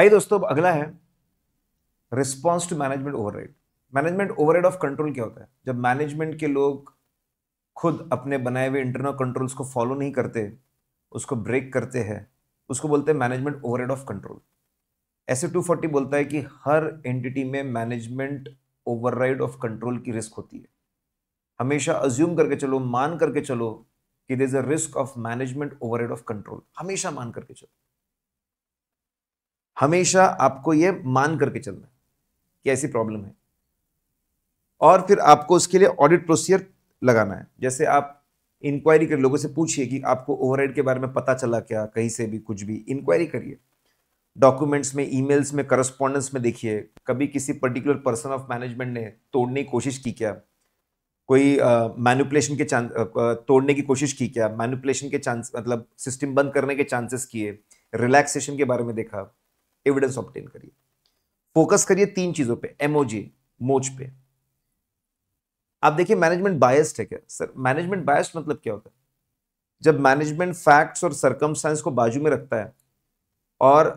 आइए दोस्तों अब अगला है response to management ride management override of control क्या होता है जब मैनेजमेंट के लोग खुद अपने बनाए हुए इंटरनल कंट्रोल्स को फॉलो नहीं करते उसको ब्रेक करते हैं उसको बोलते हैं मैनेजमेंट ओवरहेड ऑफ कंट्रोल ऐसे 240 बोलता है कि हर एंटिटी में मैनेजमेंट राइड ऑफ कंट्रोल की रिस्क होती है हमेशा अज्यूम करके चलो मान करके चलो कि there is a risk of management overhead of control हमेशा मान करके चलो हमेशा आपको ये मान करके चलना है कि ऐसी प्रॉब्लम है और फिर आपको उसके लिए ऑडिट प्रोसीजर लगाना है जैसे आप इंक्वायरी कर लोगों से पूछिए कि आपको ओवरहेड के बारे में पता चला क्या कहीं से भी कुछ भी इंक्वायरी करिए डॉक्यूमेंट्स में ईमेल्स में करस्पॉन्डेंस में देखिए कभी किसी पर्टिकुलर पर्सन ऑफ मैनेजमेंट ने तोड़ने की कोशिश की क्या कोई मैनुपलेशन uh, के चांस uh, तोड़ने की कोशिश की क्या मैनुपलेशन के चांस मतलब सिस्टम बंद करने के चांसेस किए रिलैक्सेशन के बारे में देखा एविडेंस ऑप्टेन करिए फोकस करिए तीन चीजों पे एमओजी मोच पे आप देखिए मैनेजमेंट बायस्ड है क्या सर मैनेजमेंट बायस्ड मतलब क्या होता है जब मैनेजमेंट फैक्ट्स और सरकम को बाजू में रखता है और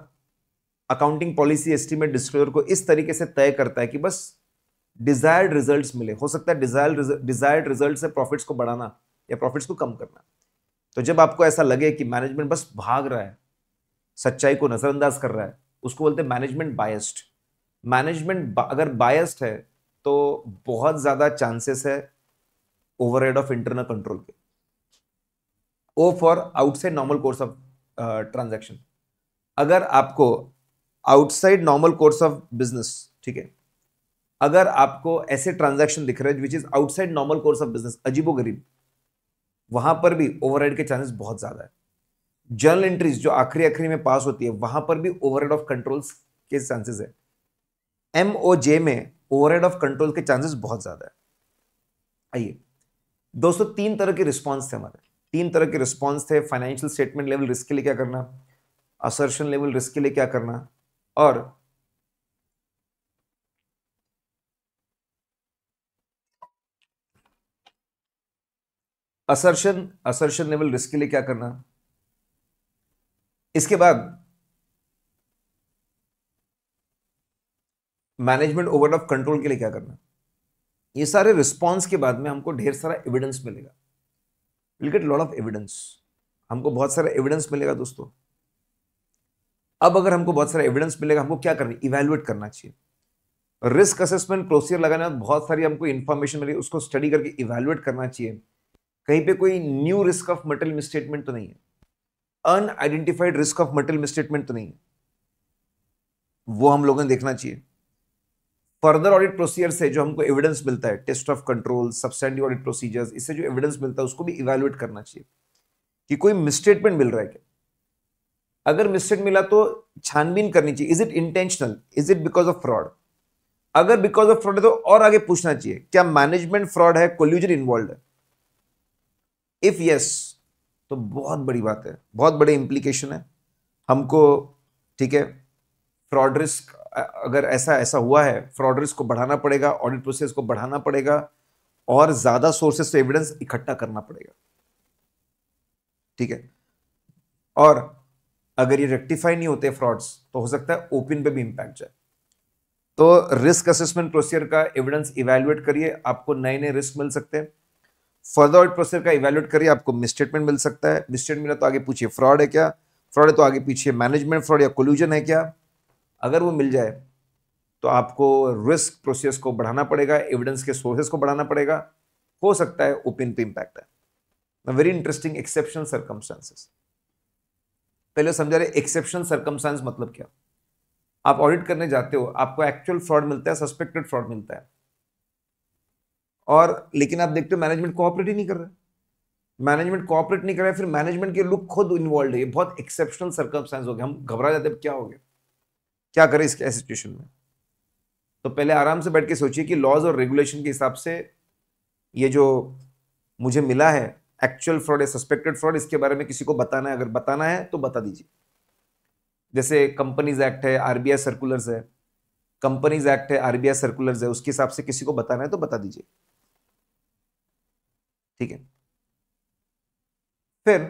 अकाउंटिंग पॉलिसी एस्टीमेट डिस्क्लोजर को इस तरीके से तय करता है कि बस डिजायर्ड रिजल्ट्स मिले हो सकता है डिजायर्ड डिजायर्ड रिजल्ट से प्रॉफिट्स को बढ़ाना या प्रॉफिट्स को कम करना तो जब आपको ऐसा लगे कि मैनेजमेंट बस भाग रहा है सच्चाई को नज़रअंदाज कर रहा है उसको बोलते हैं मैनेजमेंट बायस्ड मैनेजमेंट अगर बायस्ड है तो बहुत ज़्यादा चांसेस है ओवरहेड ऑफ इंटरनल कंट्रोल के oh for outside normal course of transaction अगर आपको outside normal course of business ठीक है अगर आपको ऐसे ट्रांजेक्शन दिख रहे हैं which is outside normal course of business अजीबो गरीब वहां पर भी ओवरहेड के चांसेस बहुत ज्यादा है जर्नल एंट्रीज जो आखिरी आखिरी में पास होती है वहां पर भी ओवरहेड ऑफ कंट्रोल्स के चांसेस है एमओ जे में ओवरहेड ऑफ कंट्रोल के चांसेस बहुत ज्यादा है आइए दोस्तों तीन तरह के रिस्पॉन्स थे हमारे तीन तरह के रिस्पॉन्स थे फाइनेंशियल स्टेटमेंट लेवल रिस्क के लिए क्या करना असर्शन लेवल रिस्क के लिए क्या करना और असर्शन असर्शन लेवल रिस्क के लिए क्या करना इसके बाद मैनेजमेंट ओवर ऑफ कंट्रोल के लिए क्या करना ये सारे रिस्पॉन्स के बाद में हमको ढेर सारा एविडेंस मिलेगा will get lot of evidence हमको बहुत सारा एविडेंस मिलेगा दोस्तों अब अगर हमको बहुत सारा एविडेंस मिलेगा हमको क्या करना इवेल्युएट करना चाहिए रिस्क असेसमेंट प्रोसीजर लगाने में बहुत सारी हमको इन्फॉर्मेशन मिलेगी उसको स्टडी करके इवेल्युएट करना चाहिए कहीं पे कोई new risk of material misstatement तो नहीं है unidentified risk of material misstatement तो नहीं वो हम लोगों ने देखना चाहिए फर्दर ऑडिट प्रोसीजर से जो हमको एविडेंस मिलता है test of control substantive audit procedures इससे जो एविडेंस मिलता है उसको भी इवेल्युएट करना चाहिए कि कोई मिसस्टेटमेंट मिल रहा है क्या अगर मिसस्टेट मिला तो छानबीन करनी चाहिए is it intentional is it because of fraud अगर बिकॉज ऑफ फ्रॉड है तो और आगे पूछना चाहिए क्या मैनेजमेंट फ्रॉड है कोल्यूजन इन्वॉल्व है इफ यस yes, तो बहुत बड़ी बात है बहुत बड़े इम्प्लीकेशन है हमको ठीक है फ्रॉड रिस्क अगर ऐसा ऐसा हुआ है फ्रॉड रिस्क को बढ़ाना पड़ेगा ऑडिट प्रोसेस को बढ़ाना पड़ेगा और ज़्यादा सोर्सेस से एविडेंस इकट्ठा करना पड़ेगा ठीक है और अगर ये रेक्टिफाई नहीं होते फ्रॉड्स तो हो सकता है ओपन पे भी इंपैक्ट जाए तो रिस्क असेसमेंट प्रोसीजर का एविडेंस इवेल्युएट करिए आपको नए नए रिस्क मिल सकते हैं फर्दर ऑडिट प्रोसेस का इवेल्युएट करिए आपको मिसस्टेटमेंट मिल सकता है मिसस्टेटमेंट मिला तो आगे पूछिए फ्रॉड है क्या फ्रॉड है तो आगे पीछे मैनेजमेंट फ्रॉड या कोल्यूजन है क्या अगर वो मिल जाए तो आपको रिस्क प्रोसेस को बढ़ाना पड़ेगा एविडेंस के सोर्सेस को बढ़ाना पड़ेगा हो सकता है ओपिन पे इम्पैक्ट है वेरी इंटरेस्टिंग एक्सेप्शन सर्कमस्टांसेस पहले समझा रहे एक्सेप्शन सर्कमस्टांस मतलब क्या आप ऑडिट करने जाते हो आपको एक्चुअल फ्रॉड मिलता है सस्पेक्टेड फ्रॉड मिलता है और लेकिन आप देखते हो मैनेजमेंट कोऑपरेट ही नहीं कर रहा मैनेजमेंट कोऑपरेट नहीं कर रहा है फिर मैनेजमेंट के लोग खुद इन्वॉल्व है ये बहुत एक्सेप्शनल सर्कमस्टेंस हो गए हम घबरा जाते क्या हो गया क्या करें इस सिचुएशन में तो पहले आराम से बैठ के सोचिए कि लॉज और रेगुलेशन के हिसाब से ये जो मुझे मिला है एक्चुअल फ्रॉड या सस्पेक्टेड फ्रॉड इसके बारे में किसी को बताना है अगर बताना है तो बता दीजिए जैसे कंपनीज एक्ट है आरबीआई सर्कुलर्स है कंपनीज एक्ट है आरबीआई सर्कुलर्स है उसके हिसाब से किसी को बताना है तो बता दीजिए ठीक है फिर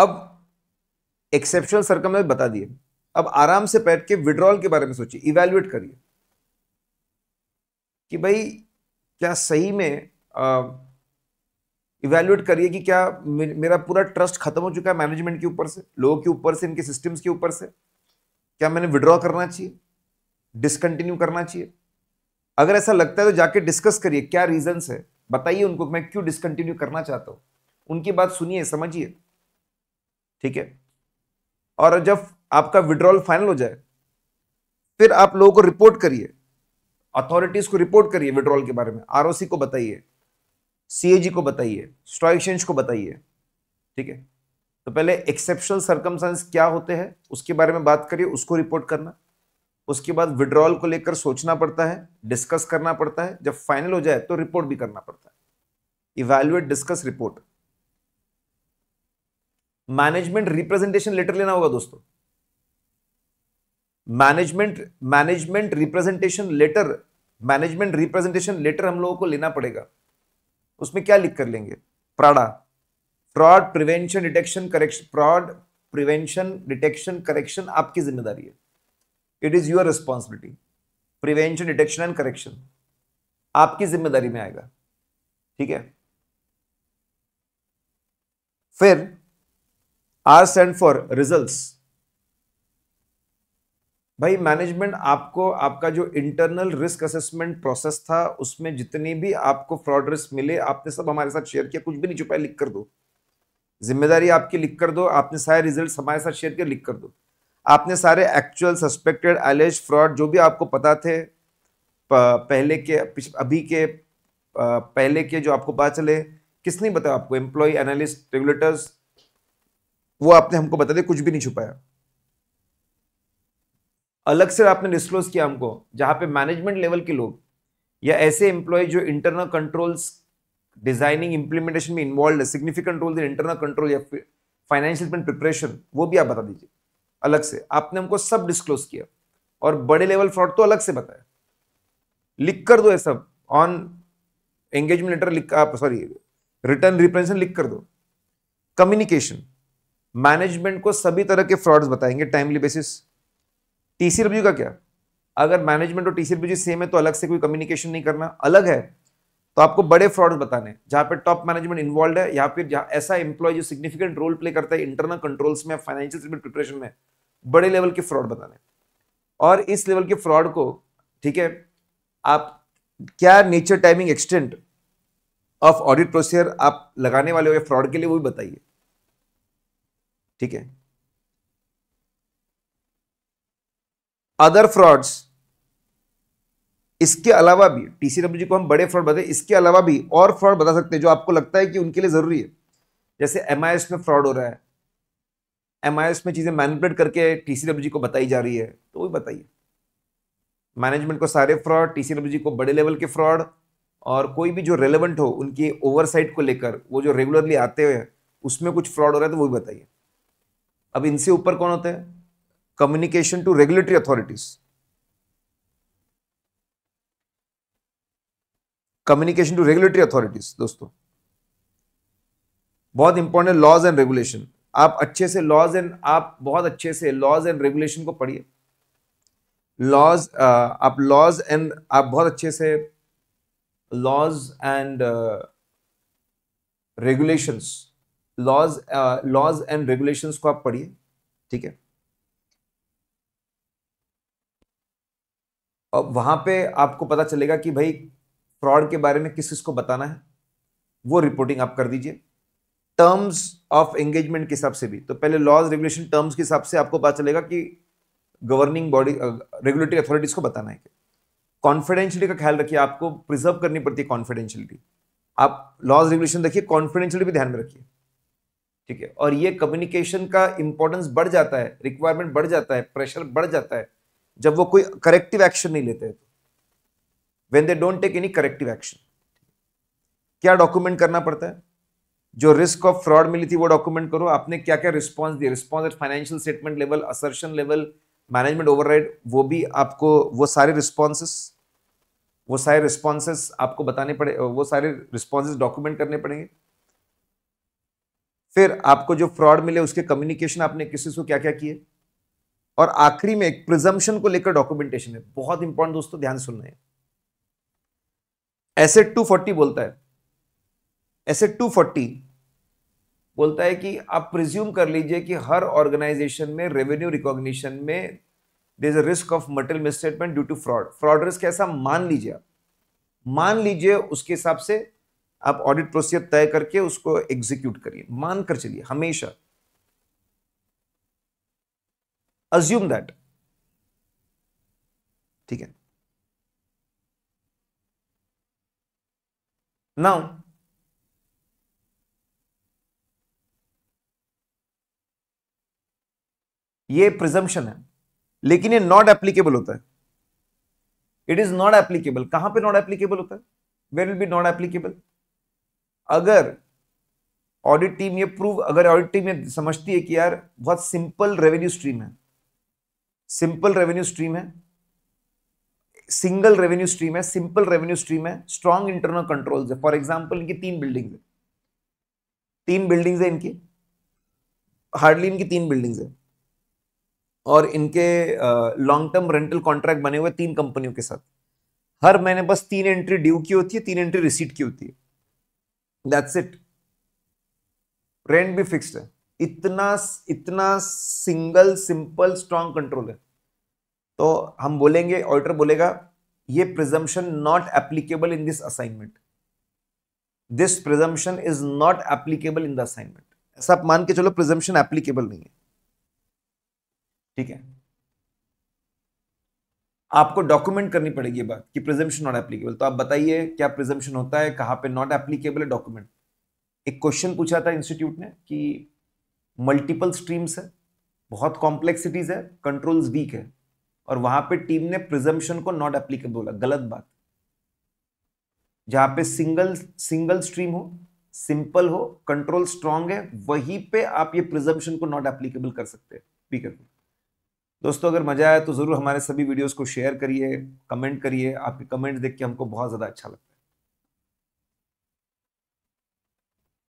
अब एक्सेप्शनल सर्कम बता दिए अब आराम से बैठ के विड्रॉल के बारे में सोचिए इवेल्युएट करिए कि भाई क्या सही में आ, इवेल्युएट करिए कि क्या मेरा पूरा ट्रस्ट खत्म हो चुका है मैनेजमेंट के ऊपर से लोगों के ऊपर से इनके सिस्टम्स के ऊपर से क्या मैंने विड्रॉ करना चाहिए डिसकंटिन्यू करना चाहिए अगर ऐसा लगता है तो जाके डिस्कस करिए क्या रीजंस है बताइए उनको मैं क्यों डिसकंटिन्यू करना चाहता हूँ उनकी बात सुनिए समझिए ठीक है और जब आपका विड्रॉल फाइनल हो जाए फिर आप लोगों को रिपोर्ट करिए अथॉरिटीज को रिपोर्ट करिए विड्रॉल के बारे में आरओसी को बताइए सीएजी को बताइए स्टॉक एक्सचेंज को बताइए ठीक है तो पहले एक्सेप्शनल सर्कमस्टांस क्या होते हैं उसके बारे में बात करिए उसको रिपोर्ट करना उसके बाद विड्रॉल को लेकर सोचना पड़ता है डिस्कस करना पड़ता है जब फाइनल हो जाए तो रिपोर्ट भी करना पड़ता है evaluate discuss report management representation letter लेना होगा दोस्तों management management representation letter management representation letter हम लोगों को लेना पड़ेगा उसमें क्या लिख कर लेंगे प्राड़ा fraud prevention detection correction fraud prevention detection correction आपकी जिम्मेदारी है it is your responsibility prevention detection and correction आपकी जिम्मेदारी में आएगा ठीक है फिर आर सेंड फॉर रिजल्ट्स भाई मैनेजमेंट आपको आपका जो इंटरनल रिस्क असेसमेंट प्रोसेस था उसमें जितनी भी आपको फ्रॉड रिस्क मिले आपने सब हमारे साथ शेयर किया कुछ भी नहीं छुपाया लिख कर दो जिम्मेदारी आपकी लिख कर दो आपने सारे रिजल्ट हमारे साथ शेयर किया लिख कर दो आपने सारे एक्चुअल सस्पेक्टेड एलेज फ्रॉड जो भी आपको पता थे पहले के अभी के पहले के जो आपको पता चले किसने बताया आपको एम्प्लॉय एनालिस्ट रेगुलेटर्स वो आपने हमको बता दिया कुछ भी नहीं छुपाया अलग से आपने डिस्क्लोज किया हमको जहां पे मैनेजमेंट लेवल के लोग या ऐसे एम्प्लॉय जो इंटरनल कंट्रोल्स डिजाइनिंग इंप्लीमेंटेशन में इन्वॉल्व है सिग्निफिकेंट रोल इंटरनल कंट्रोल या फाइनेंशियल प्रिपरेशन वो भी आप बता दीजिए अलग से आपने हमको सब डिस्क्लोज किया और बड़े लेवल फ्रॉड तो अलग से बताया लिख कर दो ये सब ऑन एंगेजमेंट लेटर लिख आप सॉरी रिटर्न रिप्रेजेंटेशन लिख कर दो कम्युनिकेशन मैनेजमेंट को सभी तरह के फ्रॉड्स बताएंगे टाइमली बेसिस टीसी रिव्यू का क्या अगर मैनेजमेंट और टीसी रिव्यू सेम है तो अलग से कोई कम्युनिकेशन नहीं करना अलग है तो आपको बड़े फ्रॉड बताने जहां पे टॉप मैनेजमेंट इन्वॉल्व है या फिर ऐसा एम्प्लॉय जो सिग्निफिकेंट रोल प्ले करता है इंटरनल कंट्रोल्स में फाइनेंशियल प्रिपरेशन में बड़े लेवल के फ्रॉड बताने और इस लेवल के फ्रॉड को ठीक है आप क्या nature timing extent of audit procedure आप लगाने वाले हो या फ्रॉड के लिए वो भी बताइए ठीक है अदर फ्रॉड्स इसके अलावा भी टीसीडब्ल्यू को हम बड़े फ्रॉड बताए इसके अलावा भी और फ्रॉड बता सकते हैं जो आपको लगता है कि उनके लिए ज़रूरी है जैसे एम में फ्रॉड हो रहा है एम में चीज़ें मैनिपुलेट करके टीसीडब्ल्यू को बताई जा रही है तो वो बताइए मैनेजमेंट को सारे फ्रॉड टीसीडब्ल्यू को बड़े लेवल के फ्रॉड और कोई भी जो रेलेवेंट हो उनकी ओवरसाइट को लेकर वो जो रेगुलरली आते हैं उसमें कुछ फ्रॉड हो रहा है तो वो भी बताइए अब इनसे ऊपर कौन होता है communication to regulatory authorities. Communication to regulatory authorities, दोस्तों बहुत इंपॉर्टेंट लॉज एंड रेगुलेशन आप अच्छे से लॉज एंड आप बहुत अच्छे से लॉज एंड रेगुलेशन को पढ़िए लॉज uh, आप लॉज एंड आप बहुत अच्छे से laws and regulations laws laws and regulations को आप पढ़िए ठीक है वहाँ पे आपको पता चलेगा कि भाई फ्रॉड के बारे में किस किस को बताना है वो रिपोर्टिंग आप कर दीजिए टर्म्स ऑफ एंगेजमेंट के हिसाब से भी तो पहले लॉज रेगुलेशन टर्म्स के हिसाब से आपको पता चलेगा कि गवर्निंग बॉडी रेगुलेटरी अथॉरिटीज़ को बताना है कॉन्फिडेंशियलिटी का ख्याल रखिए आपको प्रिजर्व करनी पड़ती है कॉन्फिडेंशियलिटी आप लॉज रेगुलेशन रखिए कॉन्फिडेंशियलिटी भी ध्यान में रखिए ठीक है और ये कम्युनिकेशन का इंपॉर्टेंस बढ़ जाता है रिक्वायरमेंट बढ़ जाता है प्रेशर बढ़ जाता है जब वो कोई करेक्टिव एक्शन नहीं लेते when they don't take any corrective action क्या डॉक्यूमेंट करना पड़ता है जो रिस्क ऑफ फ्रॉड मिली थी वो डॉक्यूमेंट करो आपने क्या क्या रिस्पॉन्स दिया response at financial statement level assertion level management override वो भी आपको वो सारे रिस्पॉन्सेस वो सारे रिस्पॉन्सेस आपको बताने पड़े वो सारे रिस्पॉन्सेस डॉक्यूमेंट करने पड़ेंगे फिर आपको जो फ्रॉड मिले उसके कम्युनिकेशन आपने किसी को क्या क्या किए और आखिरी में एक प्रिजम्पन को लेकर डॉक्यूमेंटेशन है बहुत इंपॉर्टेंट दोस्तों ध्यान सुनना है एसेट फोर्टी बोलता है एसेट फोर्टी बोलता है कि आप प्रिज्यूम कर लीजिए कि हर ऑर्गेनाइजेशन में रेवेन्यू रिकॉग्निशन में there is a risk of material misstatement due to fraud fraud risk ऐसा मान लीजिए मान लीजिए उसके हिसाब से आप ऑडिट प्रोसीजर तय करके उसको एग्जीक्यूट करिए मान कर चलिए हमेशा अज्यूम दैट ठीक है नाउ ये प्रिजम्पशन है लेकिन ये नॉट एप्लीकेबल होता है इट इज नॉट एप्लीकेबल कहां पे नॉट एप्लीकेबल होता है where will be not applicable अगर ऑडिट टीम ये प्रूव अगर ऑडिट टीम ये समझती है कि यार बहुत सिंपल रेवेन्यू स्ट्रीम है सिंपल रेवेन्यू स्ट्रीम है सिंगल रेवेन्यू स्ट्रीम है सिंपल रेवेन्यू स्ट्रीम है स्ट्रॉन्ग इंटरनल कंट्रोल्स है फॉर एग्जाम्पल इनकी तीन बिल्डिंग्स है तीन बिल्डिंग्स है इनकी हार्डली इनकी तीन बिल्डिंग्स है और इनके लॉन्ग टर्म रेंटल कॉन्ट्रैक्ट बने हुए तीन कंपनियों के साथ हर महीने बस तीन एंट्री ड्यू की होती है तीन एंट्री रिसीट की होती है दैट्स इट रेंट भी फिक्स्ड है इतना इतना सिंगल सिंपल स्ट्रांग कंट्रोल है तो हम बोलेंगे ऑडिटर बोलेगा ये presumption not applicable in this assignment this presumption is not applicable in the assignment ऐसा आप मान के चलो प्रिजम्पन एप्लीकेबल नहीं है ठीक है आपको डॉक्यूमेंट करनी पड़ेगी बात कि प्रिजम्पन नॉट एप्लीकेबल तो आप बताइए क्या प्रिजम्पन होता है कहां पे नॉट एप्लीकेबल है डॉक्यूमेंट एक क्वेश्चन पूछा था इंस्टीट्यूट ने कि मल्टीपल स्ट्रीम्स है बहुत कॉम्प्लेक्सिटीज है कंट्रोल्स वीक है और वहां पे टीम ने प्रिजम्पशन को नॉट एप्लीकेबल बोला गलत बात जहां पे सिंगल सिंगल स्ट्रीम हो सिंपल हो कंट्रोल स्ट्रांग है वहीं पे आप ये प्रिजम्पशन को नॉट एप्लीकेबल कर सकते हैं दोस्तों अगर मजा आया तो जरूर हमारे सभी वीडियोस को शेयर करिए कमेंट करिए आपके कमेंट देख के हमको बहुत ज्यादा अच्छा लगता है